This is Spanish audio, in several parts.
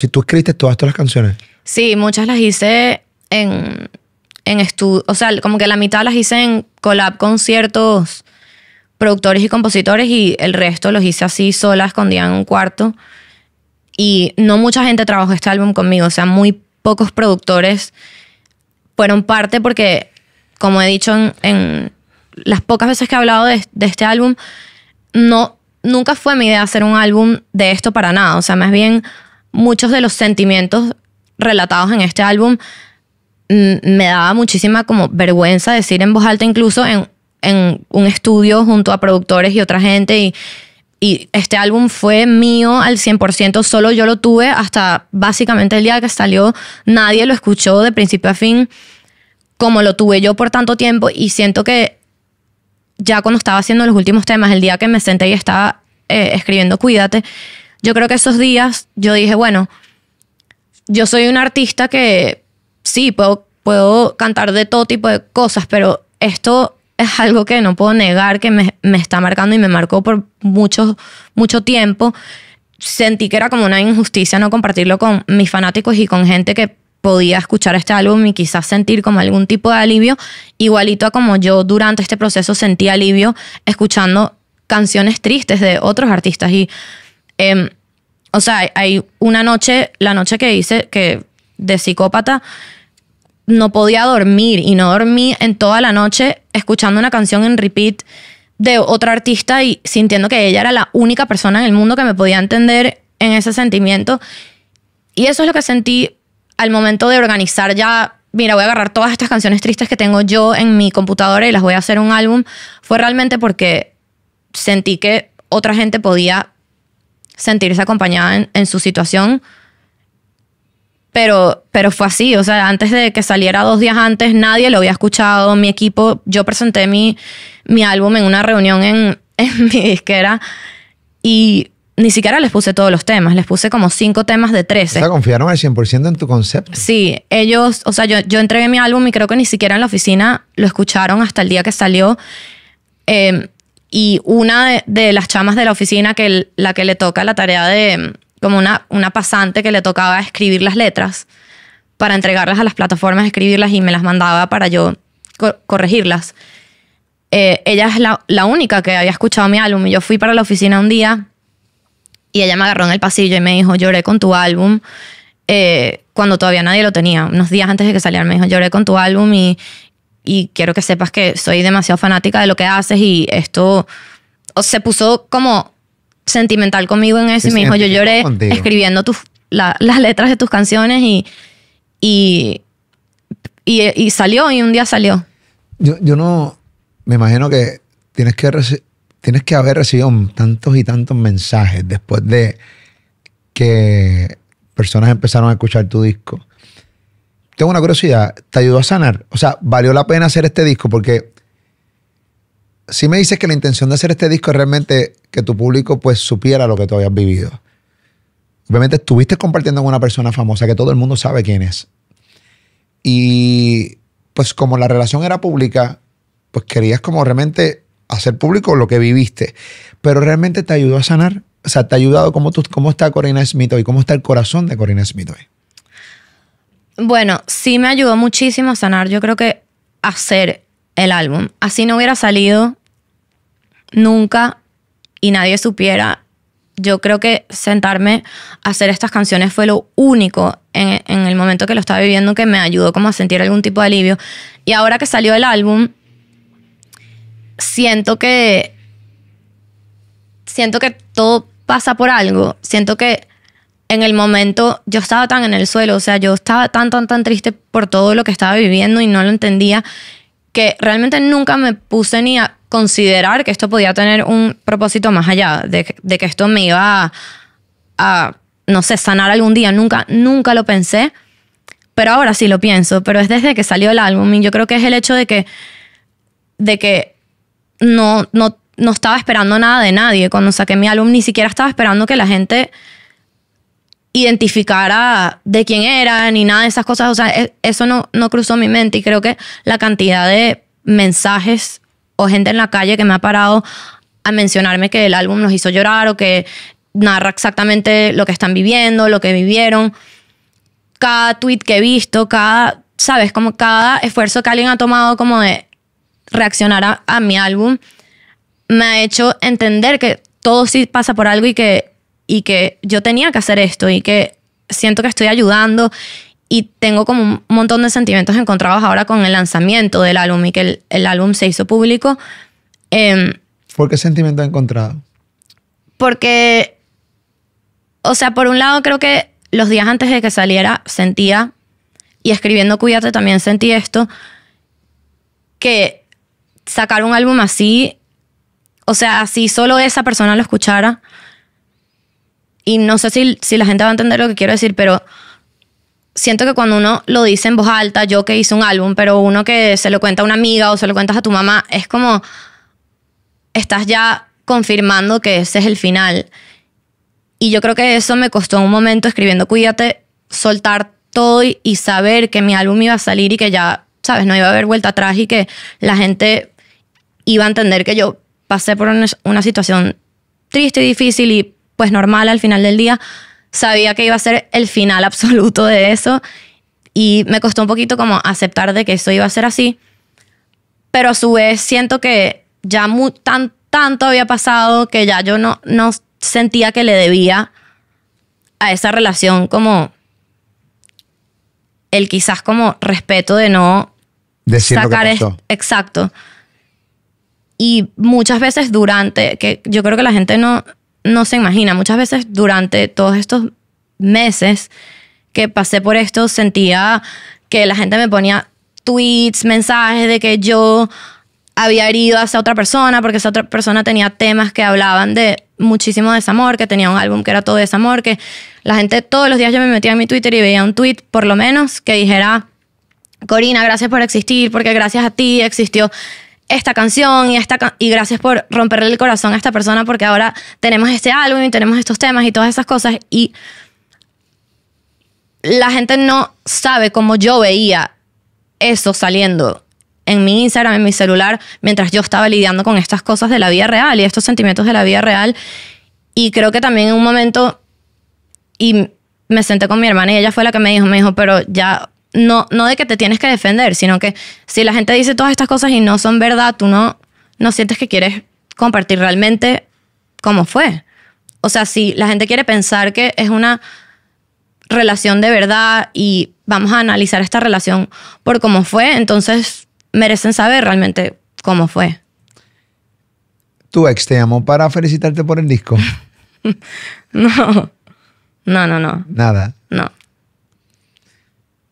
Si tú escribiste todas estas canciones. Sí, muchas las hice en, estudio. O sea, como que la mitad las hice en collab con ciertos productores y compositores y el resto los hice así sola, escondida en un cuarto. Y no mucha gente trabajó este álbum conmigo. O sea, muy pocos productores fueron parte porque, como he dicho en, las pocas veces que he hablado de, de este álbum, no, nunca fue mi idea hacer un álbum de esto para nada. O sea, más bien muchos de los sentimientos relatados en este álbum mm, me daba muchísima como vergüenza decir en voz alta incluso en, un estudio junto a productores y otra gente y, este álbum fue mío al 100%, solo yo lo tuve hasta básicamente el día que salió, nadie lo escuchó de principio a fin como lo tuve yo por tanto tiempo y siento que ya cuando estaba haciendo los últimos temas, el día que me senté y estaba eh, escribiendo Cuídate, yo creo que esos días yo dije, bueno, yo soy un artista que sí, puedo, puedo cantar de todo tipo de cosas, pero esto es algo que no puedo negar que me, me está marcando y me marcó por mucho, mucho tiempo. Sentí que era como una injusticia no compartirlo con mis fanáticos y con gente que podía escuchar este álbum y quizás sentir como algún tipo de alivio, igualito a como yo durante este proceso sentí alivio escuchando canciones tristes de otros artistas. Y Em, o sea, hay una noche, la noche que hice que de psicópata, no podía dormir y no dormí en toda la noche escuchando una canción en repeat de otra artista y sintiendo que ella era la única persona en el mundo que me podía entender en ese sentimiento. Y eso es lo que sentí al momento de organizar ya, mira, voy a agarrar todas estas canciones tristes que tengo yo en mi computadora y las voy a hacer un álbum, fue realmente porque sentí que otra gente podía sentirse acompañada en, su situación. Pero, pero fue así, o sea, antes de que saliera dos días antes, nadie lo había escuchado. Mi equipo, yo presenté mi, mi álbum en una reunión en, mi disquera y ni siquiera les puse todos los temas, les puse como cinco temas de 13. O sea, confiaron al 100% en tu concepto. Sí, ellos, o sea, yo, yo entregué mi álbum y creo que ni siquiera en la oficina lo escucharon hasta el día que salió. Eh, y una de, las chamas de la oficina, que la que le toca la tarea de, mm, como una, una pasante que le tocaba escribir las letras para entregarlas a las plataformas, escribirlas y me las mandaba para yo corregirlas. Eh, ella es la, única que había escuchado mi álbum. Y Yo fui para la oficina un día y ella me agarró en el pasillo y me dijo, lloré con tu álbum, eh, cuando todavía nadie lo tenía. Unos días antes de que saliera me dijo, lloré con tu álbum y, y quiero que sepas que soy demasiado fanática de lo que haces y esto se puso como sentimental conmigo en eso y me dijo, yo lloré escribiendo tus, las letras de tus canciones y, y, salió y un día salió. Yo, yo no, me imagino que tienes que, tienes que haber recibido tantos y tantos mensajes después de que personas empezaron a escuchar tu disco tengo una curiosidad, ¿te ayudó a sanar? O sea, ¿valió la pena hacer este disco? Porque si me dices que la intención de hacer este disco es realmente que tu público pues supiera lo que tú habías vivido. Obviamente estuviste compartiendo con una persona famosa que todo el mundo sabe quién es. Y pues como la relación era pública, pues querías como realmente hacer público lo que viviste. Pero realmente te ayudó a sanar. O sea, te ha ayudado tú, cómo está Corina Smith hoy, cómo está el corazón de Corina Smith hoy. Bueno, sí me ayudó muchísimo a sanar. Yo creo que hacer el álbum. Así no hubiera salido nunca y nadie supiera. Yo creo que sentarme a hacer estas canciones fue lo único en, el momento que lo estaba viviendo que me ayudó como a sentir algún tipo de alivio. Y ahora que salió el álbum, siento que siento que todo pasa por algo. Siento que en el momento yo estaba tan en el suelo, o sea, yo estaba tan, tan, tan triste por todo lo que estaba viviendo y no lo entendía, que realmente nunca me puse ni a considerar que esto podía tener un propósito más allá, de, que esto me iba a, no sé, sanar algún día. Nunca, nunca lo pensé, pero ahora sí lo pienso, pero es desde que salió el álbum y yo creo que es el hecho de que, de que no, no, no estaba esperando nada de nadie. Cuando saqué mi álbum ni siquiera estaba esperando que la gente identificara de quién era ni nada de esas cosas. O sea, e, eso no, no cruzó mi mente y creo que la cantidad de mensajes o gente en la calle que me ha parado a mencionarme que el álbum nos hizo llorar o que narra exactamente lo que están viviendo, lo que vivieron. Cada tweet que he visto, cada, sabes, como cada esfuerzo que alguien ha tomado como de reaccionar a mi álbum, me ha hecho entender que todo sí pasa por algo y que y que yo tenía que hacer esto y que siento que estoy ayudando y tengo como un montón de sentimientos encontrados ahora con el lanzamiento del álbum y que el, álbum se hizo público. Eh, ¿Por qué sentimientos encontrados? Porque, o sea, por un lado creo que los días antes de que saliera sentía, y escribiendo Cuídate también sentí esto, que sacar un álbum así, o sea, si solo esa persona lo escuchara, y no sé si, si la gente va a entender lo que quiero decir, pero siento que cuando uno lo dice en voz alta, yo que hice un álbum, pero uno que se lo cuenta a una amiga o se lo cuentas a tu mamá, es como estás ya confirmando que ese es el final. Y yo creo que eso me costó un momento escribiendo Cuídate, soltar todo y, saber que mi álbum iba a salir y que ya, sabes, no iba a haber vuelta atrás y que la gente iba a entender que yo pasé por una situación triste y difícil y pues normal al final del día. Sabía que iba a ser el final absoluto de eso y me costó un poquito como aceptar de que eso iba a ser así. Pero a su vez siento que ya tan, tanto había pasado que ya yo no, no sentía que le debía a esa relación como el quizás como respeto de no Decir sacar lo exacto y muchas veces durante que yo creo que la gente no no se imagina. Muchas veces durante todos estos meses que pasé por esto, sentía que la gente me ponía tweets, mensajes de que yo había herido a esa otra persona porque esa otra persona tenía temas que hablaban de muchísimo desamor, que tenía un álbum que era todo desamor, que la gente todos los días yo me metía en mi Twitter y veía un tweet por lo menos que dijera, Corina, gracias por existir, porque gracias a ti existió esta canción y, esta y gracias por romperle el corazón a esta persona porque ahora tenemos este álbum y tenemos estos temas y todas esas cosas y la gente no sabe cómo yo veía eso saliendo en mi Instagram, en mi celular, mientras yo estaba lidiando con estas cosas de la vida real y estos sentimientos de la vida real. Y creo que también en un momento, y me senté con mi hermana y ella fue la que me dijo, me dijo, pero ya, no, no de que te tienes que defender, sino que si la gente dice todas estas cosas y no son verdad, tú no, no sientes que quieres compartir realmente cómo fue. O sea, si la gente quiere pensar que es una relación de verdad y vamos a analizar esta relación por cómo fue, entonces merecen saber realmente cómo fue. ¿Tu ex te llamó para felicitarte por el disco? no. No, no, no. Nada. No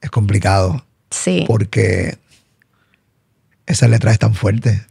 es complicado. Sí. Porque esa letra es tan fuerte.